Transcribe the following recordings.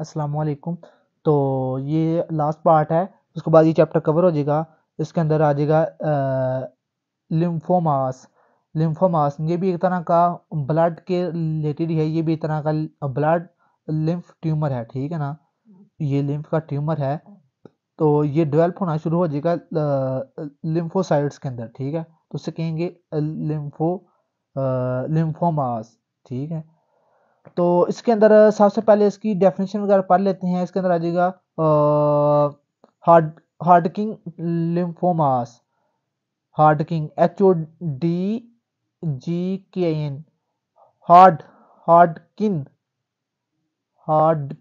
असलकुम तो ये लास्ट पार्ट है उसके बाद ये चैप्टर कवर हो जाएगा इसके अंदर आ जाएगा लिम्फोमास लिम्फोमास ये भी एक तरह का ब्लड के रिलेटेड है ये भी एक तरह का ब्लड लिम्फ ट्यूमर है ठीक है ना ये लिम्फ का ट्यूमर है तो ये डेवलप होना शुरू हो जाएगा लिम्फोसाइड्स के अंदर ठीक है तो उसे कहेंगे लिम्फो लिम्फोमास ठीक है तो इसके अंदर सबसे पहले इसकी डेफिनेशन वगैरह पढ़ लेते हैं इसके अंदर आ जाएगा hard Hodgkin lymphomas Hodgkin H O D G K N hard Hodgkin hard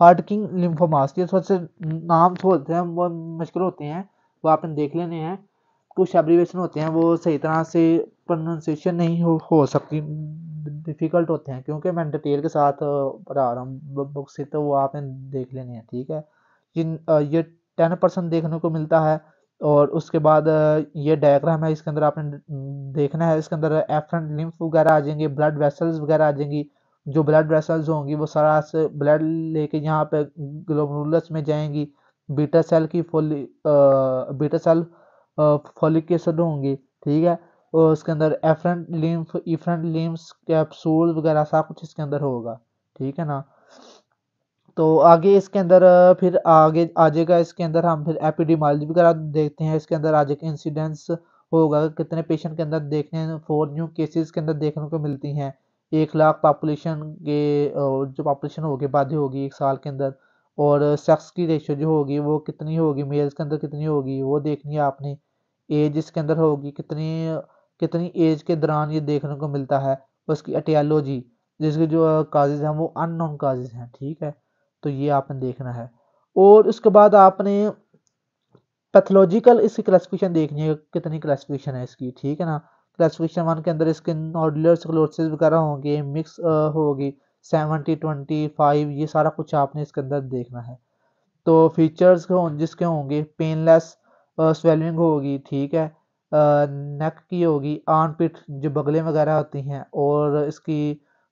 Hodgkin lymphomas ये थोड़े से नाम थोड़े हैं वो मुश्किल होते हैं वो आपने देख लेने हैं कुछ एब्रीवेशन होते हैं वो सही तरह से प्रोनाउंसिएशन नहीं हो, हो सकती डिफ़िकल्ट होते हैं क्योंकि मैं डिटेल के साथ पढ़ा रहा हूँ बुक से तो वो आपने देख लेनी है ठीक है जिन ये टेन परसेंट देखने को मिलता है और उसके बाद ये डायग्राम है इसके अंदर आपने देखना है इसके अंदर एफरेंट लिम्फ वगैरह आ जाएंगे ब्लड वेसल्स वगैरह आ जाएंगी जो ब्लड वेसल्स होंगी वो सारा से ब्लड लेके यहाँ पे ग्लोबुलस में जाएंगी बीटा सेल की फोली बीटा सेल फोलिक होंगी ठीक है और उसके अंदर afferent lymph efferent lymphs capsule वगैरह सब कुछ इसके अंदर होगा ठीक है ना तो आगे इसके अंदर फिर आगे आ जाएगा इसके अंदर हम फिर एपिडीमोलॉजी वगैरह देखते हैं इसके अंदर आज इंसिडेंस होगा कितने पेशेंट के अंदर देखने फोर न्यू केसेस के अंदर देखने को मिलती हैं एक लाख पॉपुलेशन के जो पॉपुलेशन होगी बाधी होगी एक साल के अंदर और सेक्स की रेशो जो होगी वो कितनी होगी मेल्स के अंदर कितनी होगी वो देखनी है आपने एज इसके अंदर होगी कितनी कितनी एज के दौरान ये देखने को मिलता है उसकी अटियालोजी जिसके जो काजेज़ हैं वो अननोन काजेज़ हैं ठीक है तो ये आपने देखना है और उसके बाद आपने पैथोलॉजिकल इसकी क्लासिफिकेशन देखनी है कितनी क्लासिफिकेशन है इसकी ठीक है ना क्लासिफिकेशन वन के अंदर इसके नॉडुलर स्क्लोसिस वगैरह होंगे मिक्स होगी सेवेंटी ट्वेंटी फाइव ये सारा कुछ आपने इसके अंदर देखना है तो फीचर्स जिसके होंगे पेनलेस स्वेलिंग होगी ठीक है नेक की होगी पिट जो बगलें वगैरह होती हैं और इसकी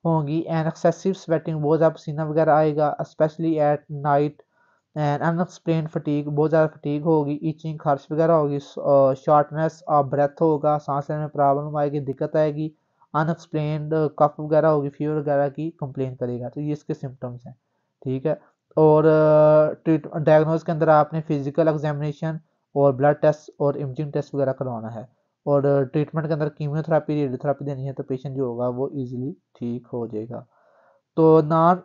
होंगी एंड एक्सेसिव स्वेटिंग बहुत ज़्यादा पसीना वगैरह आएगा specially at night and unexplained fatigue बहुत ज़्यादा फटीक होगी ईचिंग खर्च वगैरह होगी शॉर्टनेस ऑफ ब्रेथ होगा सांस लेने में प्रॉब्लम आएगी दिक्कत आएगी अनएक्सप्लेन कफ वगैरह होगी फीवर वगैरह की कंप्लेन करेगा तो ये इसके सिम्टम्स हैं ठीक है और डायग्नोज के अंदर आपने फिज़िकल एग्जामिनेशन और ब्लड टेस्ट और इमेजिंग टेस्ट वगैरह करवाना है और ट्रीटमेंट uh, के अंदर कीमियोथेरापी रेडियोथेरापी देनी है तो पेशेंट जो होगा वो ईजिली ठीक हो जाएगा तो नॉन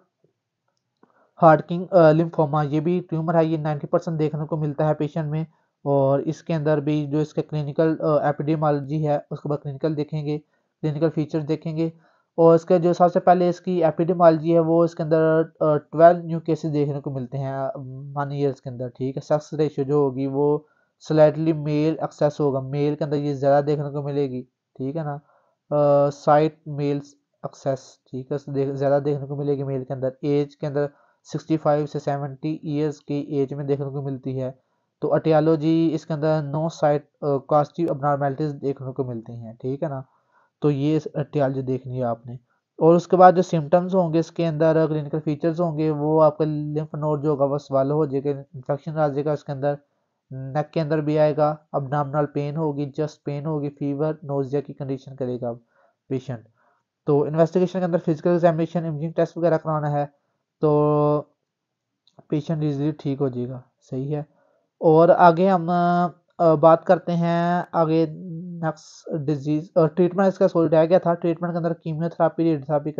हार्टकिंग लिम्फोमा ये भी ट्यूमर है ये 90 परसेंट देखने को मिलता है पेशेंट में और इसके अंदर भी जो इसके क्लिनिकल एपिडेमोलॉजी uh, है उसके बाद क्लिनिकल देखेंगे क्लिनिकल फीचर देखेंगे और इसके जो सबसे पहले इसकी एपिडेमोलॉजी है वो इसके अंदर ट्वेल्व न्यू केसेस देखने को मिलते हैं वन ईयर्स के अंदर ठीक है सेक्स रेशियो जो होगी वो स्लाइटली मेल एक्सेस होगा मेल के अंदर ये ज़्यादा देखने को मिलेगी ठीक है ना साइट मेल्स एक्सेस ठीक है ज़्यादा देखने को मिलेगी मेल के अंदर एज के अंदर 65 से 70 ईयर्स की एज में देखने को मिलती है तो अटियालोजी इसके अंदर नो साइट कास्टिव अबनॉर्मेलिटीज़ देखने को मिलती हैं ठीक है ना तो ये अटियालोजी देखनी है आपने और उसके बाद जो सिम्टम्स होंगे इसके अंदर क्लिनिकल फीचर्स होंगे वो आपका लिम्फ नोड जो होगा वो स्वालो हो जाएगा इन्फेक्शन आ जाएगा उसके अंदर नेक के अंदर भी आएगा अब नामनाल पेन होगी जस्ट पेन होगी फीवर नोजिया की कंडीशन करेगा पेशेंट तो इन्वेस्टिगेशन के अंदर फिजिकल एग्जामिनेशन इमेजिंग टेस्ट वगैरह कराना है तो पेशेंट इजीली ठीक हो जाएगा सही है और आगे हम बात करते हैं आगे नेक्स्ट डिजीज़ ट्रीटमेंट इसका सॉरी रह गया था ट्रीटमेंट के अंदर कीमियोथेरापी रेडियोथेरापी